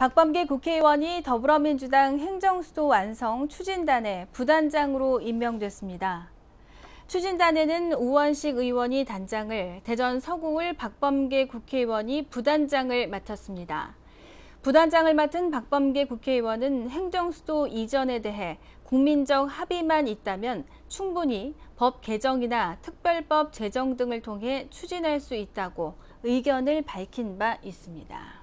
박범계 국회의원이 더불어민주당 행정수도 완성 추진단의 부단장으로 임명됐습니다. 추진단에는 우원식 의원이 단장을, 대전 서구울 박범계 국회의원이 부단장을 맡았습니다. 부단장을 맡은 박범계 국회의원은 행정수도 이전에 대해 국민적 합의만 있다면 충분히 법 개정이나 특별법 제정 등을 통해 추진할 수 있다고 의견을 밝힌 바 있습니다.